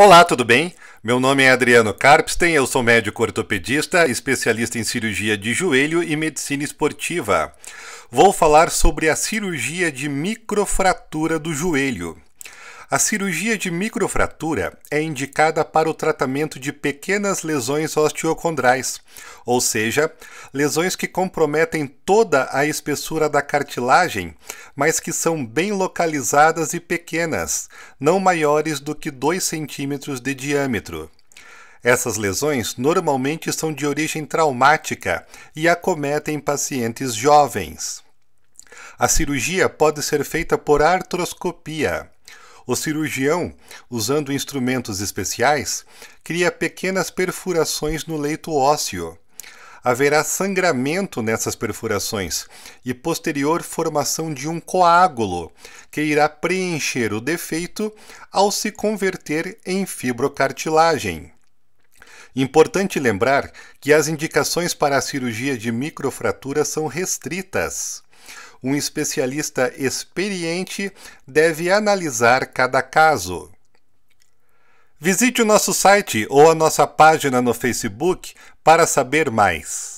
Olá, tudo bem? Meu nome é Adriano Karpsten, eu sou médico ortopedista, especialista em cirurgia de joelho e medicina esportiva. Vou falar sobre a cirurgia de microfratura do joelho. A cirurgia de microfratura é indicada para o tratamento de pequenas lesões osteocondrais, ou seja, lesões que comprometem toda a espessura da cartilagem, mas que são bem localizadas e pequenas, não maiores do que 2 centímetros de diâmetro. Essas lesões normalmente são de origem traumática e acometem pacientes jovens. A cirurgia pode ser feita por artroscopia, o cirurgião, usando instrumentos especiais, cria pequenas perfurações no leito ósseo. Haverá sangramento nessas perfurações e posterior formação de um coágulo, que irá preencher o defeito ao se converter em fibrocartilagem. Importante lembrar que as indicações para a cirurgia de microfratura são restritas um especialista experiente deve analisar cada caso. Visite o nosso site ou a nossa página no Facebook para saber mais.